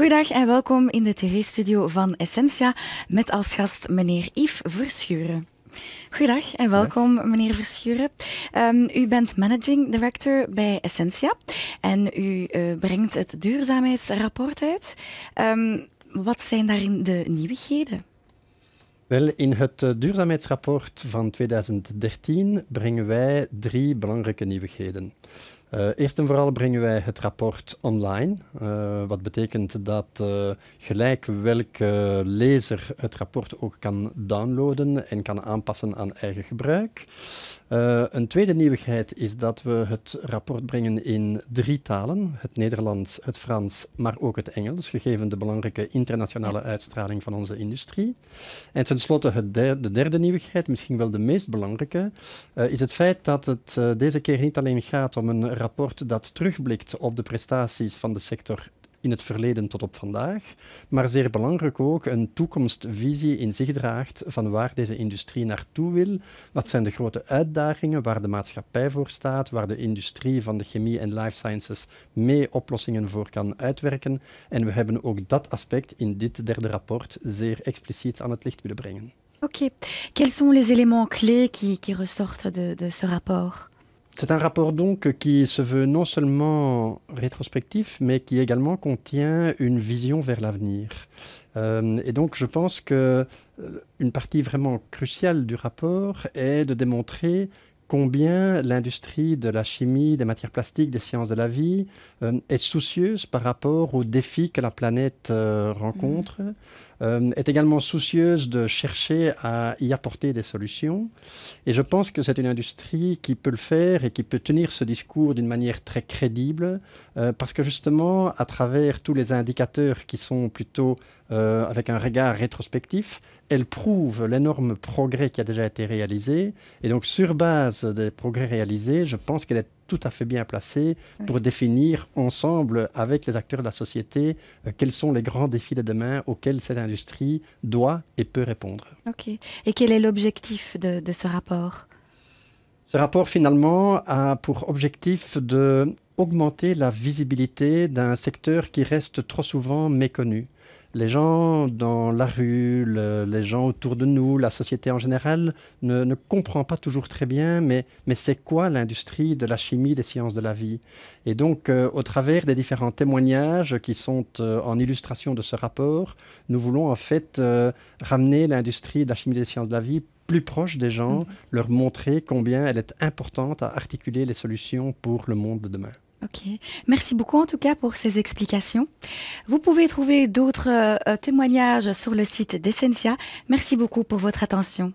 Goedendag en welkom in de tv-studio van Essentia met als gast meneer Yves Verschuren. Goedendag en welkom, meneer Verschuren. Ehm, u bent managing director bij Essentia en u eh, brengt het duurzaamheidsrapport uit. Ehm, wat zijn daarin de nieuwigheden? Wel, in het eh, duurzaamheidsrapport van 2013 brengen wij drie belangrijke nieuwigheden. Eh, eerst en vooral brengen wij het rapport online, eh, wat betekent dat eh, gelijk welke lezer het rapport ook kan downloaden en kan aanpassen aan eigen gebruik. een tweede nieuwigheid is dat we het rapport brengen in drie talen, het Nederlands, het Frans, maar ook het Engels, gegeven de belangrijke internationale uitstraling van onze industrie. En tenslotte het de derde nieuwigheid, misschien wel de meest belangrijke, is het feit dat het deze keer niet alleen gaat om een rapport dat terugblikt op de prestaties van de sector in het verleden tot op vandaag, maar zeer belangrijk ook een toekomstvisie in zich draagt van waar deze industrie naartoe wil, wat zijn de grote uitdagingen waar de maatschappij voor staat, waar de industrie van de chemie en life sciences mee oplossingen voor kan uitwerken. En we hebben ook dat aspect in dit derde rapport zeer expliciet aan het licht willen brengen. Oké, Quels sont les éléments clés qui, qui ressortent de, de ce rapport C'est un rapport donc qui se veut non seulement rétrospectif, mais qui également contient une vision vers l'avenir. Euh, et donc je pense que euh, une partie vraiment cruciale du rapport est de démontrer combien l'industrie de la chimie, des matières plastiques, des sciences de la vie euh, est soucieuse par rapport aux défis que la planète euh, rencontre, mhm. euh, est également soucieuse de chercher à y apporter des solutions. Et je pense que c'est une industrie qui peut le faire et qui peut tenir ce discours d'une manière très crédible, parce que justement, à travers tous les indicateurs qui sont plutôt avec un regard rétrospectif, elle prouve l'énorme progrès qui a déjà été réalisé. Et donc, sur base des progrès réalisés, je pense qu'elle est tout à fait bien placée pour définir ensemble avec les acteurs de la société euh, quels sont les grands défis de demain auxquels cette industrie doit et peut répondre. Ok. Et quel est l'objectif de ce rapport Ce rapport finalement a pour objectif de augmenter la visibilité d'un secteur qui reste trop souvent méconnu. Les gens dans la rue, les gens autour de nous, la société en général ne, ne comprend pas toujours très bien, mais, mais c'est quoi l'industrie de la chimie, des sciences de la vie Et donc, euh, au travers des différents témoignages qui sont euh, en illustration de ce rapport, nous voulons en fait euh, ramener l'industrie de la chimie, des sciences de la vie plus proche des gens, mmh. leur montrer combien elle est importante à articuler les solutions pour le monde de demain. Ok, merci beaucoup en tout cas pour ces explications. Vous pouvez trouver d'autres euh, euh, témoignages sur le site d'Essentia. Merci beaucoup pour votre attention.